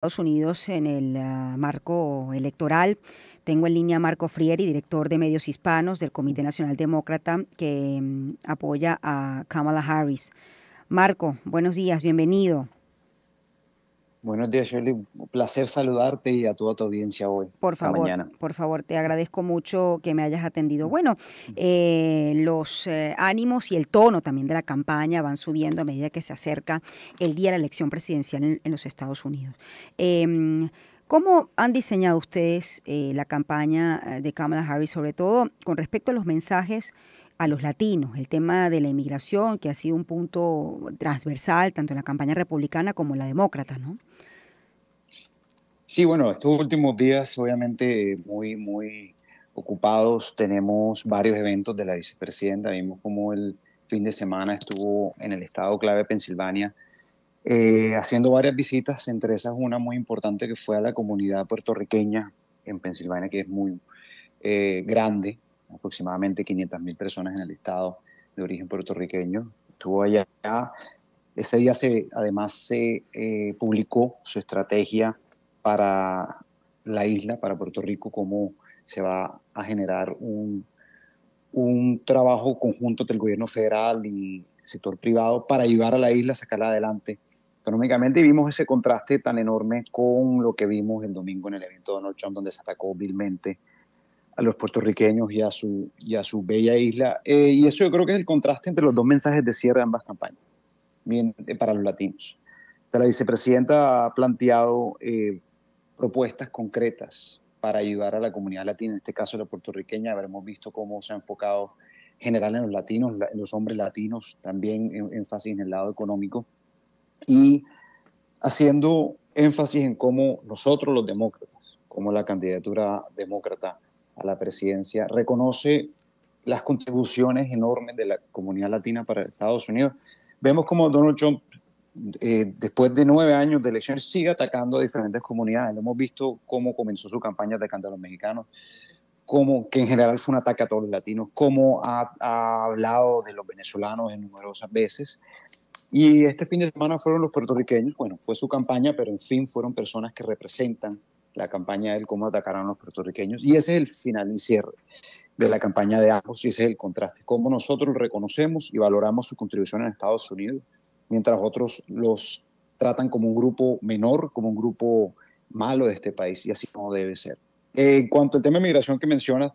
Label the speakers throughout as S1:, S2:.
S1: Estados Unidos en el ah, marco electoral. Tengo en línea a Marco Frieri, director de medios hispanos del Comité Nacional Demócrata, que mm, apoya a Kamala Harris. Marco, buenos días, bienvenido.
S2: Buenos días, Shirley. Un placer saludarte y a toda tu audiencia hoy. Por favor,
S1: por favor, te agradezco mucho que me hayas atendido. Mm. Bueno, eh, los eh, ánimos y el tono también de la campaña van subiendo a medida que se acerca el día de la elección presidencial en, los Estados Unidos. Em, ¿Cómo han diseñado ustedes eh, la campaña de Kamala Harris, sobre todo con respecto a los mensajes? a los latinos, el tema de la inmigración, que ha sido un punto transversal tanto en la campaña republicana como en la demócrata, ¿no?
S2: Sí, bueno, estos últimos días obviamente muy, muy ocupados. Tenemos varios eventos de la vicepresidenta. Vimos como el fin de semana estuvo en el estado clave de Pensilvania eh, haciendo varias visitas, entre esas una muy importante que fue a la comunidad puertorriqueña en Pensilvania, que es muy eh, grande aproximadamente 500.000 personas en el estado de origen puertorriqueño. Estuvo allá. Ese día se, además se eh, publicó su estrategia para la isla, para Puerto Rico, cómo se va a generar un, un trabajo conjunto entre el gobierno federal y sector privado para ayudar a la isla a sacarla adelante económicamente y vimos ese contraste tan enorme con lo que vimos el domingo en el evento de Donald Trump donde se atacó vilmente a los puertorriqueños y a su, y a su bella isla. Eh, y eso yo creo que es el contraste entre los dos mensajes de cierre de ambas campañas bien, eh, para los latinos. La vicepresidenta ha planteado eh, propuestas concretas para ayudar a la comunidad latina, en este caso la puertorriqueña. Habremos visto cómo se ha enfocado en general en los latinos, en los hombres latinos, también énfasis en el lado económico. Y haciendo énfasis en cómo nosotros los demócratas, como la candidatura demócrata, a la presidencia, reconoce las contribuciones enormes de la comunidad latina para Estados Unidos. Vemos como Donald Trump, eh, después de nueve años de elecciones, sigue atacando a diferentes comunidades. hemos visto cómo comenzó su campaña atacando a los mexicanos, cómo que en general fue un ataque a todos los latinos, cómo ha, ha hablado de los venezolanos en numerosas veces. Y este fin de semana fueron los puertorriqueños, bueno, fue su campaña, pero en fin fueron personas que representan la campaña del cómo atacaron los puertorriqueños. Y ese es el final y cierre de la campaña de ambos y ese es el contraste. Cómo nosotros reconocemos y valoramos su contribución en Estados Unidos, mientras otros los tratan como un grupo menor, como un grupo malo de este país y así como debe ser. En cuanto al tema de migración que mencionas,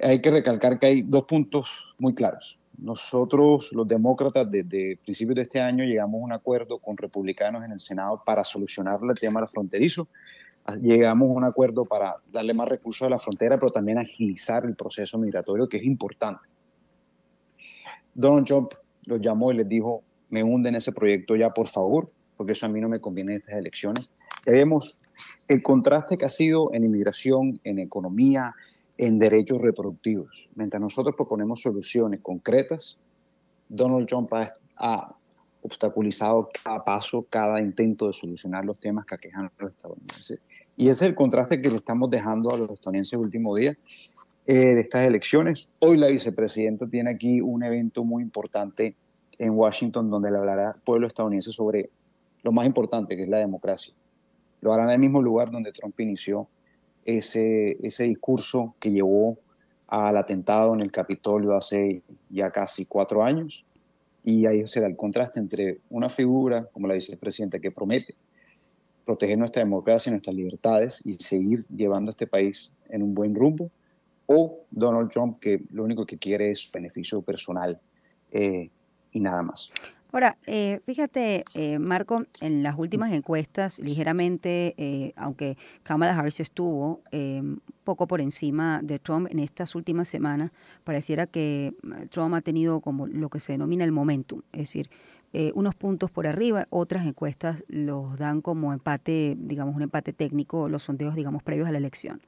S2: hay que recalcar que hay dos puntos muy claros. Nosotros, los demócratas, desde principios de este año llegamos a un acuerdo con republicanos en el Senado para solucionar el tema fronterizo llegamos a un acuerdo para darle más recursos a la frontera, pero también agilizar el proceso migratorio, que es importante. Donald Trump los llamó y les dijo, me hunden ese proyecto ya, por favor, porque eso a mí no me conviene en estas elecciones. Ya vemos el contraste que ha sido en inmigración, en economía, en derechos reproductivos. Mientras nosotros proponemos soluciones concretas, Donald Trump ha, obstaculizado a paso, cada intento de solucionar los temas que aquejan a los estadounidenses. Y ese es el contraste que le estamos dejando a los estadounidenses el último día eh, de estas elecciones. Hoy la vicepresidenta tiene aquí un evento muy importante en Washington donde le hablará al pueblo estadounidense sobre lo más importante que es la democracia. Lo hará en el mismo lugar donde Trump inició ese, ese discurso que llevó al atentado en el Capitolio hace ya casi cuatro años. Y ahí será el contraste entre una figura como la vicepresidenta que promete proteger nuestra democracia, nuestras libertades y seguir llevando a este país en un buen rumbo, o Donald Trump, que lo único que quiere es beneficio personal eh, y nada más.
S1: Ahora, eh, fíjate, eh, Marco, en las últimas encuestas, ligeramente, aunque Kamala Harris estuvo un em, poco por encima de Trump en estas últimas semanas, pareciera que Trump ha tenido como lo que se denomina el momentum, es decir, eh, unos puntos por arriba, otras encuestas los dan como empate, digamos, un empate técnico, los sondeos, digamos, previos a la elección.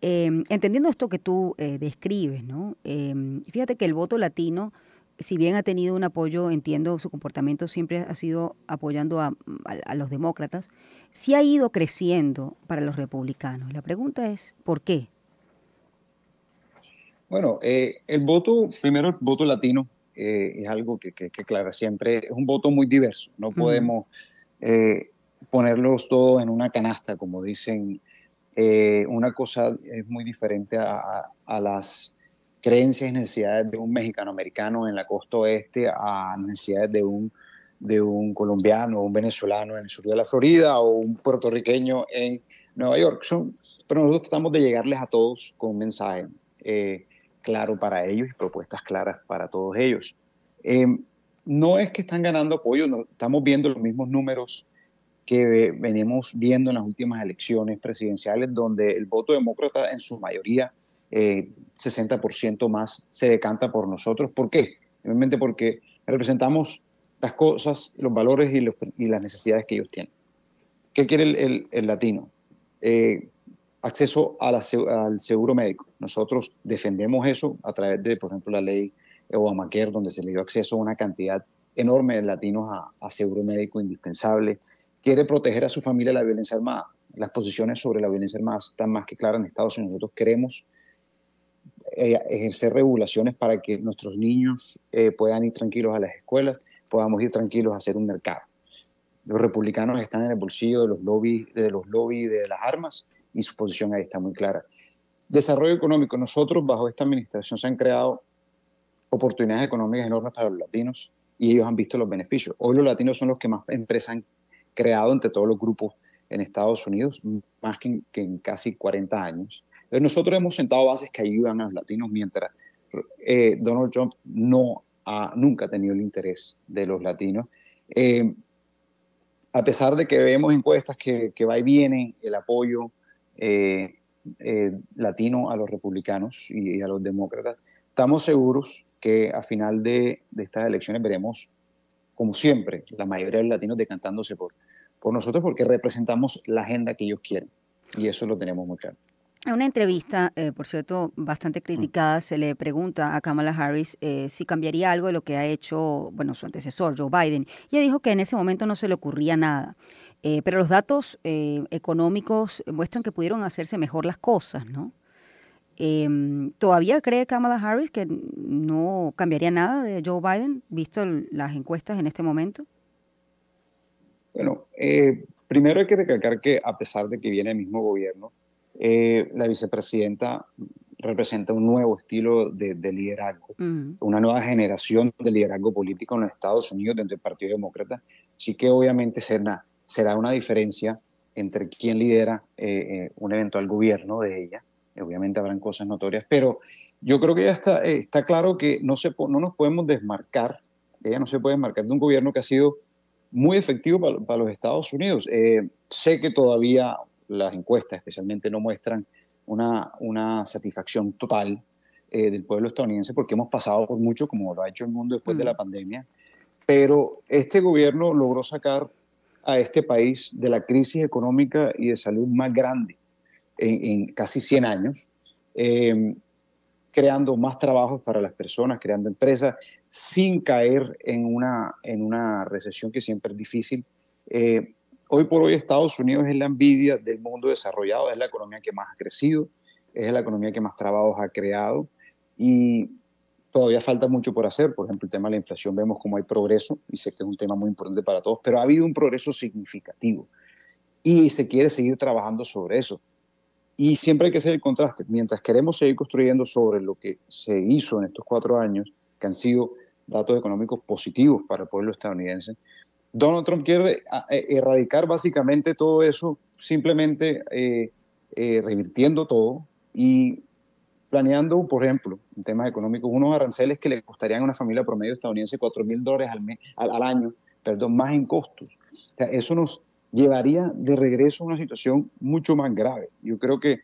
S1: Em, entendiendo esto que tú eh, describes, ¿no? Em, fíjate que el voto latino, si bien ha tenido un apoyo, entiendo, su comportamiento siempre ha sido apoyando a, los demócratas, sí ha ido creciendo para los republicanos. La pregunta es, ¿por qué?
S2: Bueno, eh, el voto, primero el voto latino eh, es algo que, que, Clara siempre es un voto muy diverso. No podemos eh, ponerlos todos en una canasta, como dicen. Eh, una cosa es muy diferente a, las creencias y necesidades de un mexicano-americano en la costa oeste a necesidades de un, de un colombiano, un venezolano en el sur de la Florida o un puertorriqueño en Nueva York. Son, pero nosotros tratamos de llegarles a todos con un mensaje. Eh, claro para ellos y propuestas claras para todos ellos. Em, no es que están ganando apoyo, estamos viendo los mismos números que venimos viendo en las últimas elecciones presidenciales, donde el voto demócrata en su mayoría, 60% eh, más, se decanta por nosotros. ¿Por qué? Realmente porque representamos las cosas, los valores y, las necesidades que ellos tienen. ¿Qué quiere el, el latino? Eh, acceso al seguro médico. Nosotros defendemos eso a través de, por ejemplo, la ley Obamacare, donde se le dio acceso a una cantidad enorme de latinos a, seguro médico indispensable. Quiere proteger a su familia de la violencia armada. Las posiciones sobre la violencia armada están más que claras en Estados Unidos. Nosotros queremos eh, ejercer regulaciones para que nuestros niños eh, puedan ir tranquilos a las escuelas, podamos ir tranquilos a hacer un mercado. Los republicanos están en el bolsillo de los lobbies de, los lobby de las armas y su posición ahí está muy clara. Desarrollo económico. Nosotros, bajo esta administración, se han creado oportunidades económicas enormes para los latinos y ellos han visto los beneficios. Hoy los latinos son los que más empresas han creado entre todos los grupos en Estados Unidos, más que en, casi 40 años. nosotros hemos sentado bases que ayudan a los latinos mientras eh, Donald Trump no ha nunca tenido el interés de los latinos. Eh, a pesar de que vemos encuestas que, que va y viene el apoyo eh, eh, latino a los republicanos y, a los demócratas. Estamos seguros que a final de, estas elecciones veremos, como siempre, la mayoría de los latinos decantándose por, por nosotros porque representamos la agenda que ellos quieren. Y eso lo tenemos muy claro.
S1: En una entrevista, eh, por cierto, bastante criticada, mm. se le pregunta a Kamala Harris si cambiaría algo de lo que ha hecho, bueno, su antecesor, Joe Biden. y Ella dijo que en ese momento no se le ocurría nada. Eh, pero los datos eh, económicos eh, muestran que pudieron hacerse mejor las cosas, ¿no? Em, ¿Todavía cree Kamala Harris que no cambiaría nada de Joe Biden, visto las encuestas en este momento?
S2: Bueno, primero hay que recalcar que a pesar de que viene el mismo gobierno, la vicepresidenta representa un nuevo estilo de, liderazgo, mm. una nueva generación de liderazgo político en los Estados Unidos dentro del Partido Demócrata. Así que obviamente será será una diferencia entre quién lidera eh, eh, un eventual gobierno de ella. Obviamente habrán cosas notorias, pero yo creo que ya está, eh, está claro que no, se, no nos podemos desmarcar, ella no se puede desmarcar de un gobierno que ha sido muy efectivo para, los Estados Unidos. sé que todavía las encuestas especialmente no muestran una, una satisfacción total del pueblo estadounidense porque hemos pasado por mucho, como lo ha hecho el mundo después de mm. la pandemia, pero este gobierno logró sacar a este país de la crisis económica y de salud más grande en, casi 100 años, em, creando más trabajos para las personas, creando empresas, sin caer en una, en una recesión que siempre es difícil. Eh, hoy por hoy Estados Unidos es la envidia del mundo desarrollado, es la economía que más ha crecido, es la economía que más trabajos ha creado y todavía falta mucho por hacer. Por ejemplo, el tema de la inflación, vemos cómo hay progreso y sé que es un tema muy importante para todos, pero ha habido un progreso significativo y se quiere seguir trabajando sobre eso. Y siempre hay que hacer el contraste. Mientras queremos seguir construyendo sobre lo que se hizo en estos cuatro años, que han sido datos económicos positivos para el pueblo estadounidense, Donald Trump quiere erradicar básicamente todo eso, simplemente eh, eh, revirtiendo todo y planeando, por ejemplo, en temas económicos, unos aranceles que le costarían a una familia promedio estadounidense 4 mil dólares al, mes, al, año, perdón, más en costos. eso nos llevaría de regreso a una situación mucho más grave. Yo creo que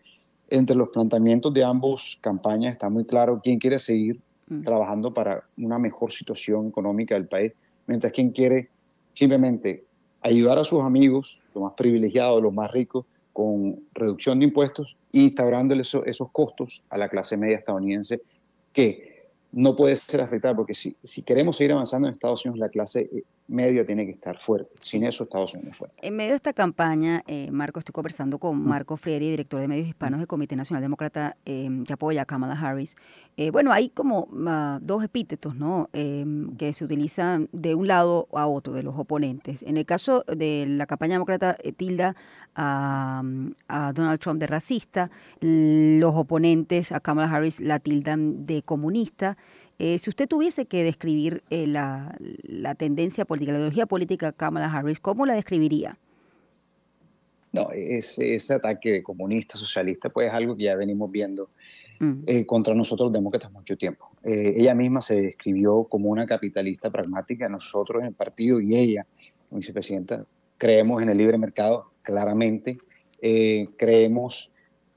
S2: entre los planteamientos de ambos campañas está muy claro quién quiere seguir mm. trabajando para una mejor situación económica del país, mientras quien quiere simplemente ayudar a sus amigos, los más privilegiados, los más ricos, con reducción de impuestos, instaurándole esos costos a la clase media estadounidense que no puede ser afectada, porque si, si queremos seguir avanzando en Estados Unidos, la clase eh, medio tiene que estar fuerte. Sin eso Estados Unidos fuerte.
S1: En medio de esta campaña, eh, Marco, estoy conversando con mm. Marco Frieri, director de medios hispanos del Comité Nacional Demócrata em, que apoya a Kamala Harris. Eh, bueno, hay como ah, dos epítetos ¿no? Em, que se utilizan de un lado a otro de los oponentes. En el caso de la campaña demócrata eh, tilda a, mm, a Donald Trump de racista, los oponentes a Kamala Harris la tildan de comunista. Eh, si usted tuviese que describir eh, la, tendencia política, la ideología política de Kamala Harris, ¿cómo la describiría?
S2: No, ese, ataque de comunista, socialista, pues es algo que ya venimos viendo mm. eh, contra nosotros los demócratas mucho tiempo. ella misma se describió como una capitalista pragmática, nosotros en el partido y ella, vicepresidenta, creemos en el libre mercado, claramente, creemos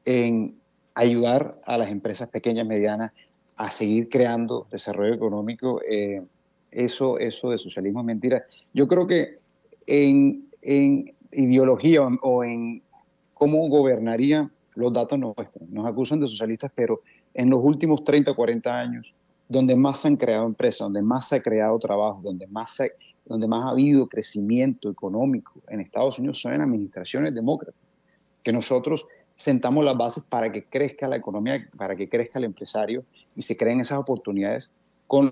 S2: en ayudar a las empresas pequeñas, medianas, a seguir creando desarrollo económico, eh, eso, eso de socialismo es mentira. Yo creo que en, en ideología o en cómo gobernaría, los datos nos Nos acusan de socialistas, pero en los últimos 30, 40 años, donde más se han creado empresas, donde más se ha creado trabajo, donde más, donde más ha habido crecimiento económico en Estados Unidos, son en administraciones demócratas, que nosotros sentamos las bases para que crezca la economía, para que crezca el empresario y se creen esas oportunidades con,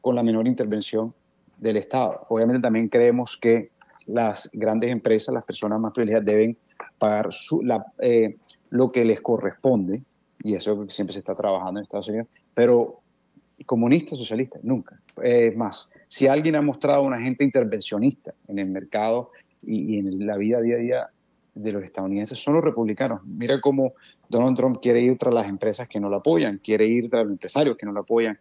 S2: con la menor intervención del Estado. Obviamente también creemos que las grandes empresas, las personas más privilegiadas deben pagar su, la, eh, lo que les corresponde, y eso que siempre se está trabajando en Estados Unidos, pero comunistas, socialista, nunca. Eh, es más, si alguien ha mostrado una gente intervencionista en el mercado y, y en la vida día a día de los estadounidenses son los republicanos. Mira cómo Donald Trump quiere ir tras las empresas que no lo apoyan, quiere ir tras los empresarios que no lo apoyan,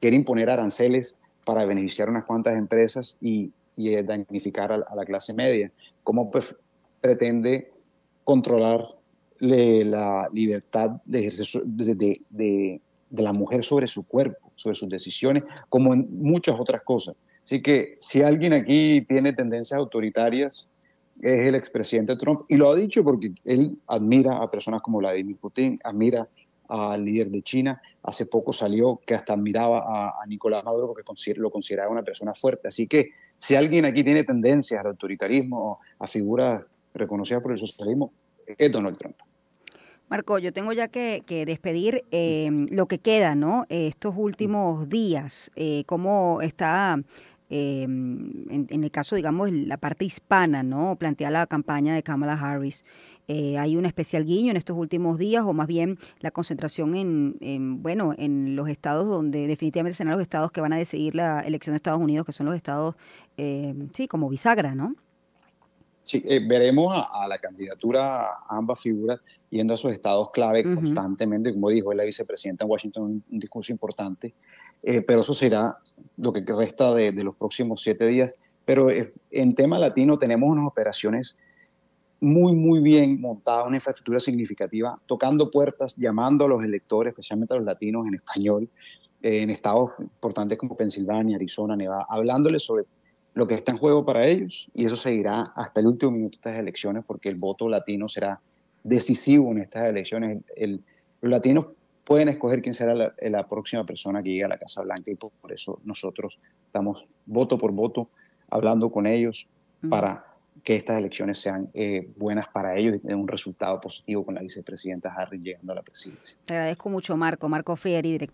S2: quiere imponer aranceles para beneficiar a unas cuantas empresas y, y eh, a, la clase media. ¿Cómo pues, pretende controlar la libertad de, de la mujer sobre su cuerpo, sobre sus decisiones, como en muchas otras cosas? Así que si alguien aquí tiene tendencias autoritarias, es el expresidente Trump y lo ha dicho porque él admira a personas como Vladimir Putin, admira al líder de China. Hace poco salió que hasta admiraba a, Nicolás Maduro porque lo consideraba una persona fuerte. Así que si alguien aquí tiene tendencias al autoritarismo, a figuras reconocidas por el socialismo, es Donald Trump.
S1: Marco, yo tengo ya que, despedir eh, lo que queda, ¿no? Estos últimos días, eh, cómo está Em, en, el caso, digamos, la parte hispana, ¿no? Plantea la campaña de Kamala Harris. Eh, hay un especial guiño en estos últimos días, o más bien la concentración en, bueno, en los estados donde definitivamente serán los estados que van a decidir la elección de Estados Unidos, que son los estados, em, sí, como bisagra, ¿no?
S2: Sí, eh, veremos a, la candidatura ambas figuras yendo a esos estados clave constantemente, como dijo la vicepresidenta en Washington, un discurso importante, eh, pero eso será lo que resta de, los próximos siete días. Pero eh, en tema latino tenemos unas operaciones muy, muy bien montadas, una infraestructura significativa, tocando puertas, llamando a los electores, especialmente a los latinos en español, eh, en estados importantes como Pensilvania, Arizona, Nevada, hablándoles sobre lo que está en juego para ellos y eso seguirá hasta el último minuto de estas elecciones porque el voto latino será decisivo en estas elecciones. El, los latinos pueden escoger quién será la, próxima persona que llegue a la Casa Blanca y por, eso nosotros estamos voto por voto hablando con ellos para que estas elecciones sean eh, buenas para ellos y tengan un resultado positivo con la vicepresidenta Harris llegando a la presidencia.
S1: Te agradezco mucho, Marco. Marco Frieri, director.